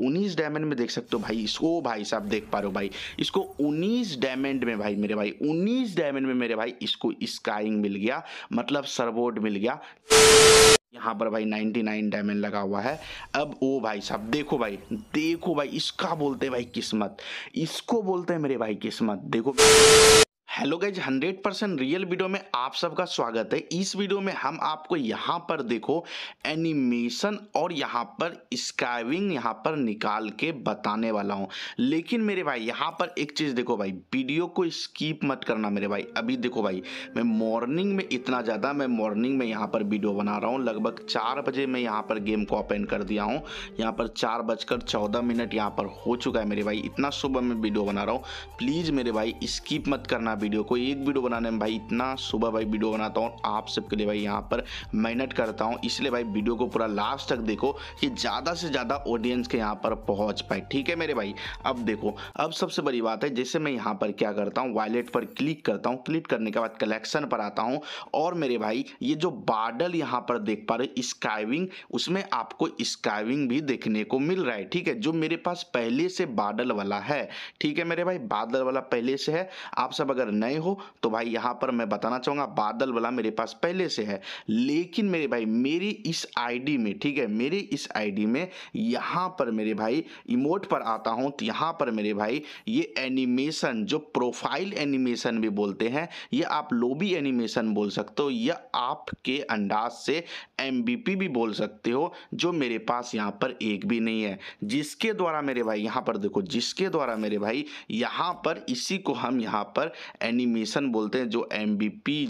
उन्नीस डायमंड में देख सकते हो भाई इसको भाई साहब देख पा रहे हो भाई इसको उन्नीस डायमंड में भाई मेरे भाई उन्नीस डायमंड में मेरे भाई इसको स्काइंग मिल गया मतलब सरबोर्ड मिल गया यहाँ पर भाई 99 डायमंड लगा हुआ है अब ओ भाई साहब देखो भाई देखो भाई इसका बोलते हैं भाई किस्मत इसको बोलते हैं मेरे भाई किस्मत देखो भाई। Hello guys 100% percent real video में आप सबका स्वागत है इस वीडियो में हम आपको यहाँ पर देखो एनिमेशन और यहाँ पर स्काइविंग यहाँ पर निकाल के बताने वाला हूँ लेकिन मेरे भाई यहाँ पर एक चीज़ देखो भाई वीडियो को स्किप मत करना मेरे भाई अभी देखो भाई मैं मॉर्निंग में इतना ज़्यादा मैं मॉर्निंग में यहाँ पर वीडियो बना रहा हूँ लगभग चार बजे मैं यहाँ पर गेम को ओपन कर दिया हूँ यहाँ पर चार बजकर चौदह मिनट यहाँ पर हो चुका है मेरे भाई इतना सुबह मैं वीडियो बना रहा हूँ प्लीज़ मेरे भाई स्कीप मत करना वीडियो को एक वीडियो बनाने में भाई इतना सुबह भाई वीडियो बनाता हूँ आप सबके लिए भाई यहाँ पर मेहनत करता हूँ इसलिए भाई वीडियो को पूरा लास्ट तक देखो कि ज़्यादा से ज़्यादा ऑडियंस के यहाँ पर पहुँच पाए ठीक है मेरे भाई अब देखो अब सबसे बड़ी बात है जैसे मैं यहाँ पर क्या करता हूँ वॉलेट पर क्लिक करता हूँ क्लिक करने के बाद कलेक्शन पर आता हूँ और मेरे भाई ये जो बाडल यहाँ पर देख पा रहे स्काइविंग उसमें आपको स्काइविंग भी देखने को मिल रहा है ठीक है जो मेरे पास पहले से बाडल वाला है ठीक है मेरे भाई बादल वाला पहले से है आप सब अगर नए हो तो भाई यहाँ पर मैं बताना चाहूँगा बादल वाला मेरे पास पहले से है लेकिन मेरे भाई मेरी इस आईडी में ठीक है मेरी इस आईडी में यहाँ पर मेरे भाई इमोट पर आता हूँ तो यहाँ पर मेरे भाई ये एनिमेशन जो प्रोफाइल एनिमेशन भी बोलते हैं ये आप लोबी एनिमेशन बोल सकते हो या आपके अंदाज से एम भी बोल सकते हो जो मेरे पास यहाँ पर एक भी नहीं है जिसके द्वारा मेरे भाई यहाँ पर देखो जिसके द्वारा मेरे भाई यहाँ पर इसी को हम यहाँ पर एनिमेशन बोलते हैं जो एम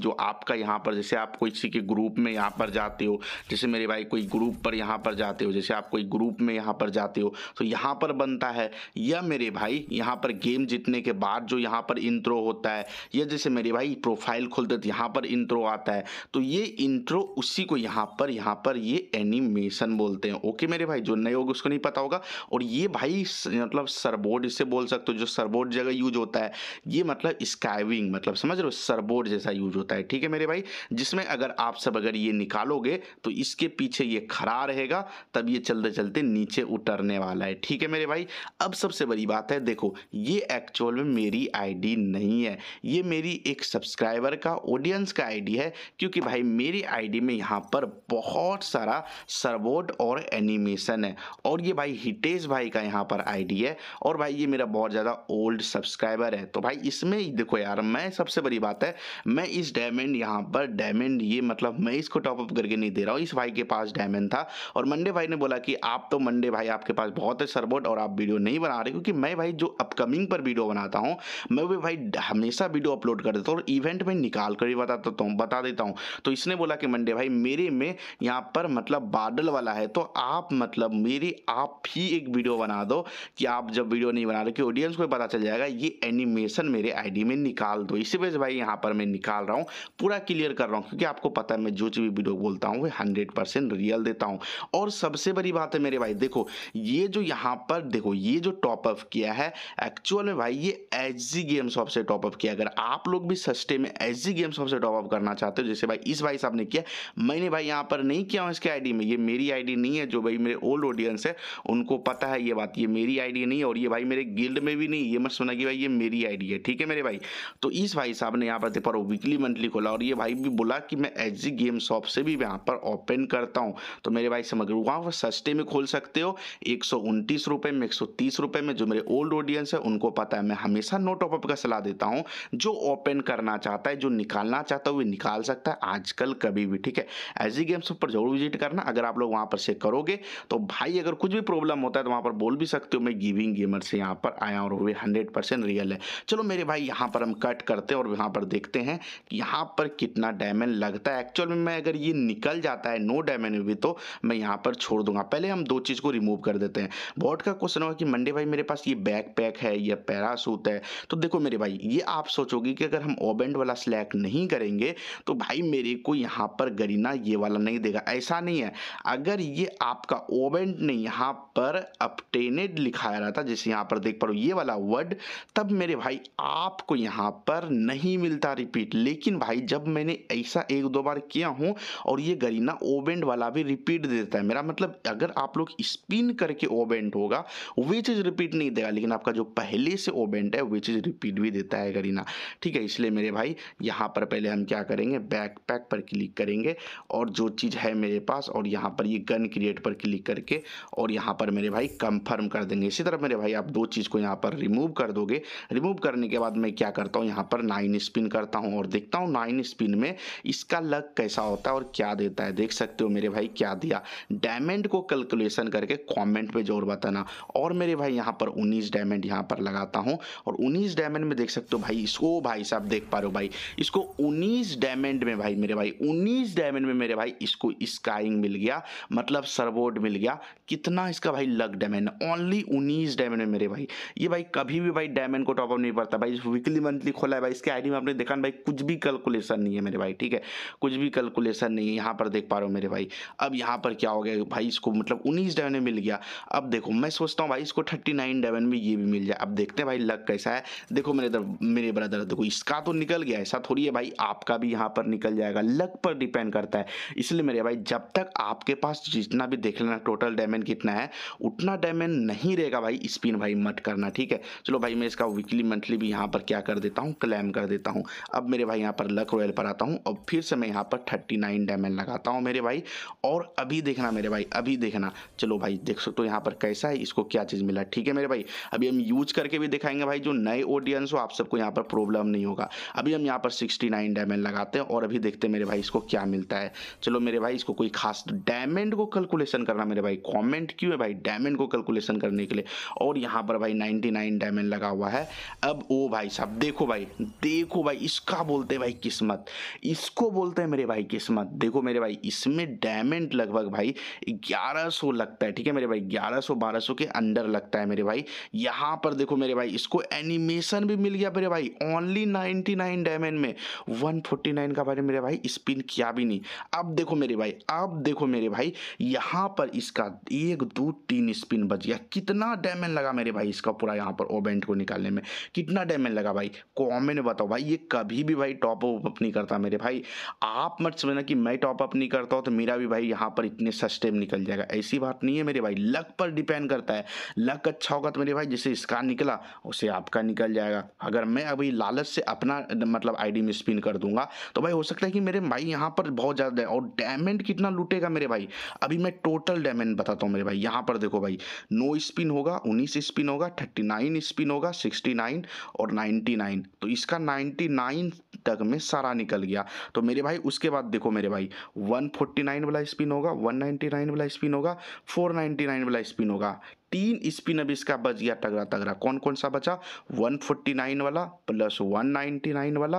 जो आपका यहाँ पर जैसे आप किसी के ग्रुप में यहाँ पर जाते हो जैसे मेरे भाई कोई ग्रुप पर यहाँ पर जाते हो जैसे आप कोई ग्रुप में यहाँ पर जाते हो तो यहाँ पर बनता है या मेरे भाई यहाँ पर गेम जीतने के बाद जो यहाँ पर इंट्रो होता है या जैसे मेरे भाई प्रोफाइल खोलते तो यहाँ पर इंट्रो आता है तो ये इंट्रो उसी को यहाँ पर यहाँ पर ये एनिमेशन बोलते हैं ओके मेरे भाई जो नए हो उसको नहीं पता होगा और ये भाई मतलब सरबोर्ड इसे बोल सकते हो जो सरबोर्ड जगह यूज होता है ये मतलब स्काई सर्वाइविंग मतलब समझ रहे हो सरबोर्ड जैसा यूज होता है ठीक है मेरे भाई जिसमें अगर आप सब अगर ये निकालोगे तो इसके पीछे ये खड़ा रहेगा तब ये चलते चलते नीचे उतरने वाला है ठीक है मेरे भाई अब सबसे बड़ी बात है देखो ये एक्चुअल में मेरी आईडी नहीं है ये मेरी एक सब्सक्राइबर का ऑडियंस का आईडी है क्योंकि भाई मेरी आईडी में यहाँ पर बहुत सारा सरबोर्ड और एनिमेशन है और ये भाई हितेश भाई का यहाँ पर आईडी है और भाई ये मेरा बहुत ज़्यादा ओल्ड सब्सक्राइबर है तो भाई इसमें देखो यार यार मैं सबसे बड़ी बात है मैं इस डायमंड यहाँ पर डायमंड ये मतलब मैं इसको टॉप अप करके नहीं दे रहा हूँ इस भाई के पास डायमंड था और मंडे भाई ने बोला कि आप तो मंडे भाई आपके पास बहुत है सरबोट और आप वीडियो नहीं बना रहे क्योंकि मैं भाई जो अपकमिंग पर वीडियो बनाता हूँ मैं वो भाई हमेशा वीडियो अपलोड कर देता हूँ और इवेंट में निकाल कर ही बताता तो हूँ बता देता हूँ तो इसने बोला कि मंडे भाई मेरे में यहाँ पर मतलब बादल वाला है तो आप मतलब मेरी आप ही एक वीडियो बना दो कि आप जब वीडियो नहीं बना रहे कि ऑडियंस को पता चल जाएगा ये एनिमेशन मेरे आईडी में निकाल निकाल दो इसी वजह से भाई यहाँ पर मैं निकाल रहा हूँ पूरा क्लियर कर रहा हूँ क्योंकि आपको पता है मैं जो भी वीडियो बोलता हूँ वह हंड्रेड परसेंट रियल देता हूँ और सबसे बड़ी बात है मेरे भाई देखो ये जो यहाँ पर देखो ये जो टॉप अप किया है एक्चुअल में भाई ये एच गेम शॉप से टॉपअप किया अगर आप लोग भी सस्ते में एच जी गेम शॉप से टॉपअप करना चाहते हो जैसे भाई इस भाई साहब ने किया मैंने भाई यहाँ पर नहीं किया हूँ इसके आईडी में ये मेरी आईडी नहीं है जो भाई मेरे ओल्ड ऑडियंस है उनको पता है ये बात ये मेरी आईडी नहीं है और ये भाई मेरे गिल्ड में भी नहीं ये मत सुना कि भाई ये मेरी आईडी है ठीक है मेरे भाई तो इस भाई साहब ने यहाँ पर देखो वीकली मंथली खोला और ये भाई भी बोला कि मैं एच जी गेम शॉप से भी यहाँ पर ओपन करता हूँ तो मेरे भाई समझ रहा सस्ते में खोल सकते हो एक सौ में एक सौ में जो मेरे ओल्ड ऑडियंस है उनको पता है मैं हमेशा नो टॉपअप का सलाह देता हूँ जो ओपन करना चाहता है जो निकालना चाहता है वो निकाल सकता है आजकल कभी भी ठीक है एच गेम्स पर जरूर विजिट करना अगर आप लोग वहाँ पर चेक करोगे तो भाई अगर कुछ भी प्रॉब्लम होता है तो वहाँ पर बोल भी सकते हो मैं गिविंग गेमर से यहाँ पर आया और वे हंड्रेड रियल है चलो मेरे भाई यहाँ पर हम कट करते हैं और यहाँ पर देखते हैं कि यहाँ पर कितना डायमंड लगता है एक्चुअल में मैं अगर ये निकल जाता है नो डायमंड भी तो मैं यहाँ पर छोड़ दूंगा पहले हम दो चीज़ को रिमूव कर देते हैं बॉट का क्वेश्चन होगा कि मंडे भाई मेरे पास ये बैक पैक है या पैरासूट है तो देखो मेरे भाई ये आप सोचोगे कि अगर हम ओबेंड वाला स्लैक नहीं करेंगे तो भाई मेरे को यहाँ पर गरीना ये वाला नहीं देगा ऐसा नहीं है अगर ये आपका ओबेंट ने यहाँ पर अपटेनेड लिखाया रहा था जैसे यहाँ पर देख पा ये वाला वर्ड तब मेरे भाई आपको यहाँ यहाँ पर नहीं मिलता रिपीट लेकिन भाई जब मैंने ऐसा एक दो बार किया हूँ और ये गरीना ओबेंड वाला भी रिपीट देता है मेरा मतलब अगर आप लोग स्पिन करके ओबेंड होगा वे चीज़ रिपीट नहीं देगा लेकिन आपका जो पहले से ओबेंड है वे चीज़ रिपीट भी देता है गरीना ठीक है इसलिए मेरे भाई यहाँ पर पहले हम क्या करेंगे बैक पैक पर क्लिक करेंगे और जो चीज़ है मेरे पास और यहाँ पर ये गन क्रिएट पर क्लिक करके और यहाँ पर मेरे भाई कंफर्म कर देंगे इसी तरह मेरे भाई आप दो चीज़ को यहाँ पर रिमूव कर दोगे रिमूव करने के बाद मैं क्या करता करता हूँ यहाँ पर नाइन स्पिन करता हूँ और देखता हूँ नाइन स्पिन में इसका लक कैसा होता है और क्या देता है देख सकते हो मेरे भाई क्या दिया डायमंड को कैलकुलेशन करके कमेंट में जरूर बताना और मेरे भाई यहाँ पर उन्नीस डायमंड यहाँ पर लगाता हूँ और उन्नीस डायमंड में देख सकते हो भाई इसको भाई साहब देख पा रहे हो भाई इसको उन्नीस डायमंड में भाई मेरे भाई उन्नीस डायमंड में मेरे भाई इसको स्काइंग मिल गया मतलब सरबोर्ड मिल गया कितना इसका भाई लक डायमंड ओनली उन्नीस डायमंड में मेरे भाई ये भाई कभी भी भाई डायमंड को टॉपअप नहीं पड़ता भाई वीकली मंथ रिसेंटली खोला है भाई इसके आईडी में आपने देखा भाई कुछ भी कैलकुलेशन नहीं है मेरे भाई ठीक है कुछ भी कैलकुलेशन नहीं है यहाँ पर देख पा रहे हो मेरे भाई अब यहाँ पर क्या हो गया भाई इसको मतलब उन्नीस डेवन में मिल गया अब देखो मैं सोचता हूँ भाई इसको थर्टी नाइन डेवन में ये भी मिल जाए अब देखते हैं भाई लक कैसा है देखो मेरे मेरे ब्रदर देखो इसका तो निकल गया ऐसा थोड़ी है भाई आपका भी यहाँ पर निकल जाएगा लक पर डिपेंड करता है इसलिए मेरे भाई जब तक आपके पास जितना भी देख लेना टोटल डायमंड कितना है उतना डायमंड नहीं रहेगा भाई स्पिन भाई मत करना ठीक है चलो भाई मैं इसका वीकली मंथली भी यहाँ पर क्या कर देता देता हूँ क्लेम कर देता हूँ अब मेरे भाई यहाँ पर लक रॉयल पर आता हूँ और फिर से मैं यहाँ पर थर्टी नाइन डायमंड लगाता हूँ मेरे भाई और अभी देखना मेरे भाई अभी देखना चलो भाई देख सकते हो यहाँ पर कैसा है इसको क्या चीज़ मिला ठीक है मेरे भाई अभी हम यूज करके भी दिखाएंगे भाई जो नए ऑडियंस हो आप सबको यहाँ पर प्रॉब्लम नहीं होगा अभी हम यहाँ पर सिक्सटी नाइन डैमेज लगाते हैं और अभी देखते हैं मेरे भाई इसको क्या मिलता है चलो मेरे भाई इसको कोई खास डायमंड को कैलकुलेशन करना मेरे भाई कॉमेंट क्यों है भाई डायमंड को कैलकुलेशन करने के लिए और यहाँ पर भाई नाइन्टी नाइन डैमेज लगा हुआ है अब ओ भाई साहब देखो देखो भाई देखो भाई इसका बोलते हैं भाई किस्मत इसको बोलते हैं मेरे भाई किस्मत देखो मेरे भाई इसमें डायमंड लगभग भाई 1100 लगता है ठीक है मेरे भाई 1100 1200 के अंडर लगता है मेरे भाई यहाँ पर देखो मेरे भाई इसको एनिमेशन भी मिल गया मेरे भाई ओनली 99 डायमंड में 149 का भाई मेरे भाई स्पिन किया भी नहीं अब देखो मेरे भाई अब देखो मेरे भाई यहाँ पर इसका एक दो तीन स्पिन बच गया कितना डैमेज लगा मेरे भाई इसका पूरा यहाँ पर ओबेंट को निकालने में कितना डैमेज लगा भाई कॉमेंट बताओ भाई ये कभी भी भाई टॉप अप नहीं करता मेरे भाई आप मत समझना कि मैं टॉप अप नहीं करता हूँ तो मेरा भी भाई यहाँ पर इतने सस्ते में निकल जाएगा ऐसी बात नहीं है मेरे भाई लक पर डिपेंड करता है लक अच्छा होगा तो मेरे भाई जिसे इसका निकला उसे आपका निकल जाएगा अगर मैं अभी लालच से अपना मतलब आईडी में स्पिन कर दूंगा तो भाई हो सकता है कि मेरे भाई यहाँ पर बहुत ज़्यादा है और डायमंड कितना लूटेगा मेरे भाई अभी मैं टोटल डायमंड बताता हूँ मेरे भाई यहाँ पर देखो भाई नो स्पिन होगा उन्नीस स्पिन होगा थर्टी नाइन स्पिन होगा सिक्सटी नाइन और नाइन्टी नाइन तो इसका नाइन्टी नाइन तक में सारा निकल गया तो मेरे भाई उसके बाद देखो मेरे भाई 149 वाला स्पिन होगा 199 वाला स्पिन होगा 499 वाला स्पिन होगा तीन स्पिन अब इसका बच गया तगड़ा तगड़ा कौन कौन सा बचा 149 वाला प्लस 199 वाला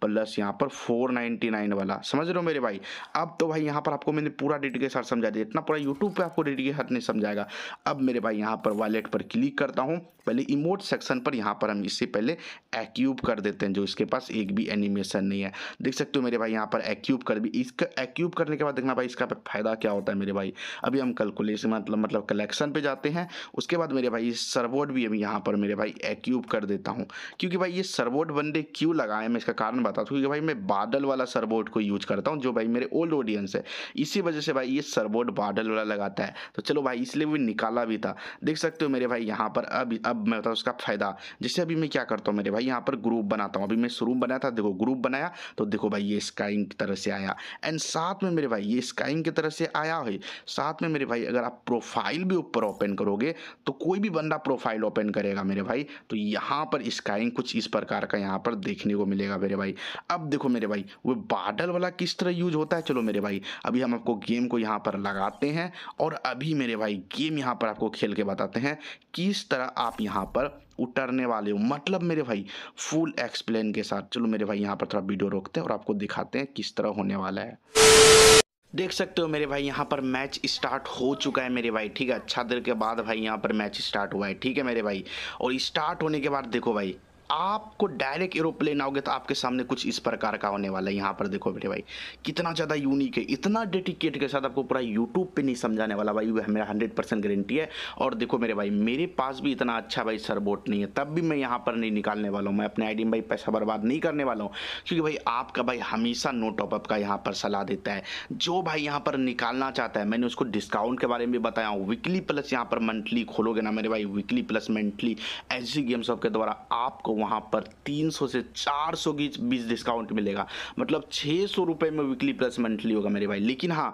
प्लस यहाँ पर 499 वाला समझ रहे हो मेरे भाई अब तो भाई यहाँ पर आपको मैंने पूरा डिट के साथ समझा दिया इतना पूरा यूट्यूब पे आपको डिट के साथ नहीं समझाएगा अब मेरे भाई यहाँ पर वॉलेट पर क्लिक करता हूँ पहले इमोट सेक्शन पर यहाँ पर हम इससे पहले एक्यूब कर देते हैं जो इसके पास एक भी एनिमेशन नहीं है देख सकते हो मेरे भाई यहाँ पर एक्यूब कर भी इसका एक्यूब करने के बाद देखना भाई इसका फायदा क्या होता है मेरे भाई अभी हम कैलकुलेशन मतलब मतलब कलेक्शन पर जाते हैं उसके बाद मेरे भाई सरबोर्ड भी अभी यहाँ पर मेरे भाई एक्यूब कर देता हूँ क्योंकि भाई ये सरबोर्ड बंदे क्यों लगाए मैं इसका कारण बताता हूँ क्योंकि भाई मैं बादल वाला सरबोर्ड को यूज करता हूँ जो भाई मेरे ओल्ड ऑडियंस है इसी वजह से भाई ये सरबोर्ड बादल वाला लगाता है तो चलो भाई इसलिए भी निकाला भी था देख सकते हो मेरे भाई यहाँ पर अब अब मैं बताऊँ उसका फ़ायदा जैसे अभी मैं क्या करता हूँ मेरे भाई यहाँ पर ग्रुप बनाता हूँ अभी मैं शुरू बनाया था देखो ग्रुप बनाया तो देखो भाई ये स्काइंग की तरह से आया एंड साथ में मेरे भाई ये स्काइंग की तरह से आया है साथ में मेरे भाई अगर आप प्रोफाइल भी ऊपर ओपन करो करोगे तो कोई भी बंदा प्रोफाइल ओपन करेगा मेरे भाई तो यहाँ पर स्काइंग कुछ इस प्रकार का यहाँ पर देखने को मिलेगा मेरे भाई अब देखो मेरे भाई वो बाडल वाला किस तरह यूज होता है चलो मेरे भाई अभी हम आपको गेम को यहाँ पर लगाते हैं और अभी मेरे भाई गेम यहाँ पर आपको खेल के बताते हैं किस तरह आप यहाँ पर उतरने वाले हो मतलब मेरे भाई फुल एक्सप्लेन के साथ चलो मेरे भाई यहाँ पर थोड़ा वीडियो रोकते हैं और आपको दिखाते हैं किस तरह होने वाला है देख सकते हो मेरे भाई यहाँ पर मैच स्टार्ट हो चुका है मेरे भाई ठीक है अच्छा देर के बाद भाई यहाँ पर मैच स्टार्ट हुआ है ठीक है मेरे भाई और स्टार्ट होने के बाद देखो भाई आपको डायरेक्ट एरोप्लेन आओगे तो आपके सामने कुछ इस प्रकार का होने वाला है यहाँ पर देखो बेटे भाई कितना ज़्यादा यूनिक है इतना डेडिकेट के साथ आपको पूरा यूट्यूब पे नहीं समझाने वाला भाई वह मेरा हंड्रेड परसेंट गारंटी है और देखो मेरे भाई मेरे पास भी इतना अच्छा भाई सरबोट नहीं है तब भी मैं यहाँ पर नहीं निकालने वाला हूँ मैं अपने आईडी में भाई पैसा बर्बाद नहीं करने वाला हूँ क्योंकि भाई आपका भाई हमेशा नो टॉपअप का यहाँ पर सलाह देता है जो भाई यहाँ पर निकालना चाहता है मैंने उसको डिस्काउंट के बारे में बताया हूँ वीकली प्लस यहाँ पर मंथली खोलोगे ना मेरे भाई weekly plus monthly H games के द्वारा आपको वहां पर 300 से 400 सौ के बीच डिस्काउंट मिलेगा मतलब छह सौ में वीकली प्लस मंथली होगा मेरे भाई लेकिन हाँ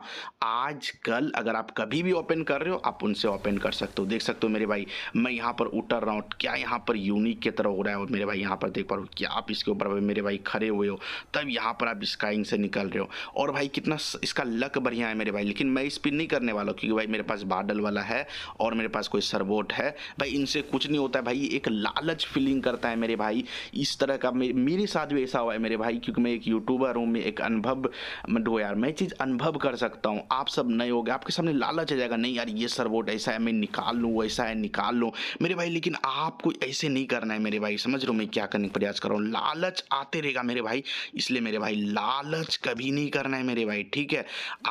आज कल अगर आप कभी भी ओपन कर रहे हो आप उनसे ओपन कर सकते हो देख सकते हो मेरे भाई मैं यहाँ पर उतर रहा हूँ क्या यहाँ पर यूनिक की तरह हो रहा है और मेरे भाई यहाँ पर देख पा रहा हूँ क्या आप इसके ऊपर मेरे भाई खड़े हुए हो तब यहाँ पर आप स्काइंग से निकल रहे हो और भाई कितना इसका लक बढ़िया है मेरे भाई लेकिन मैं स्पिन नहीं करने वाला क्योंकि भाई मेरे पास बाडल वाला है और मेरे पास कोई सरबोट है भाई इनसे कुछ नहीं होता है भाई एक लालच फीलिंग करता है मेरे भाई इस तरह का मेरे साथ भी ऐसा हुआ है मेरे भाई क्योंकि मैं एक यूट्यूबर हूँ मैं एक अनुभव डो यार मैं चीज़ अनुभव कर सकता हूँ आप सब नए हो गए आपके सामने लालच आ जाएगा नहीं यार ये सर वोट ऐसा है मैं निकाल लूँ ऐसा है निकाल लूँ मेरे भाई लेकिन आपको ऐसे नहीं करना है मेरे भाई समझ रहा मैं क्या करने का प्रयास कर रहा हूँ लालच आते रहेगा मेरे भाई इसलिए मेरे भाई लालच कभी नहीं करना है मेरे भाई ठीक है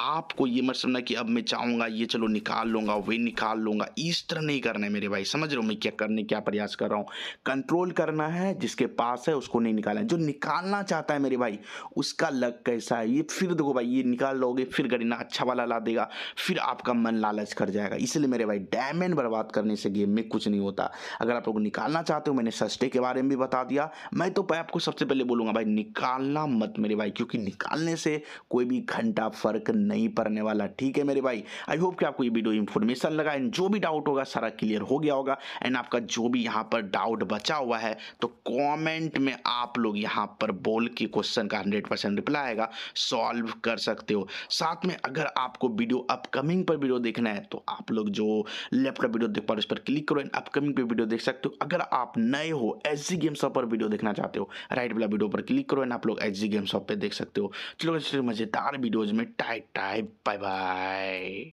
आपको ये मत समझना कि अब मैं चाहूँगा ये चलो निकाल लूँगा वे निकाल लूँगा इस तरह नहीं करना है मेरे भाई समझ रहा हूँ मैं क्या करने क्या प्रयास कर रहा हूँ कंट्रोल करना है जिसके पास है उसको नहीं निकालना जो निकालना चाहता है मेरे भाई उसका लक कैसा है ये फिर देखो भाई ये निकाल लोगे फिर गरीना अच्छा वाला ला देगा फिर आपका मन लालच कर जाएगा इसलिए मेरे भाई डायमंड बर्बाद करने से गेम में कुछ नहीं होता अगर आप लोग निकालना चाहते हो मैंने सस्टे के बारे में भी बता दिया मैं तो आपको सबसे पहले बोलूँगा भाई निकालना मत मेरे भाई क्योंकि निकालने से कोई भी घंटा फर्क नहीं पड़ने वाला ठीक है मेरे भाई आई होप कि आपको ये वीडियो इन्फॉर्मेशन लगा एंड जो भी डाउट होगा सारा क्लियर हो गया होगा एंड आपका जो भी यहाँ पर डाउट बचा हुआ है तो कमेंट में आप लोग यहाँ पर बोल के क्वेश्चन का 100 परसेंट रिप्लाई आएगा सॉल्व कर सकते हो साथ में अगर आपको वीडियो अपकमिंग पर वीडियो देखना है तो आप लोग जो लेफ्ट वीडियो देख पा रहे उस पर क्लिक करो एंड अपकमिंग पर वीडियो देख सकते हो अगर आप नए हो एच जी गेम्स पर वीडियो देखना चाहते हो राइट वाला वीडियो पर क्लिक करो एंड आप लोग एच जी गेम्स पर देख सकते हो चलो मज़ेदार वीडियोज में टाइट टाइप बाय बाय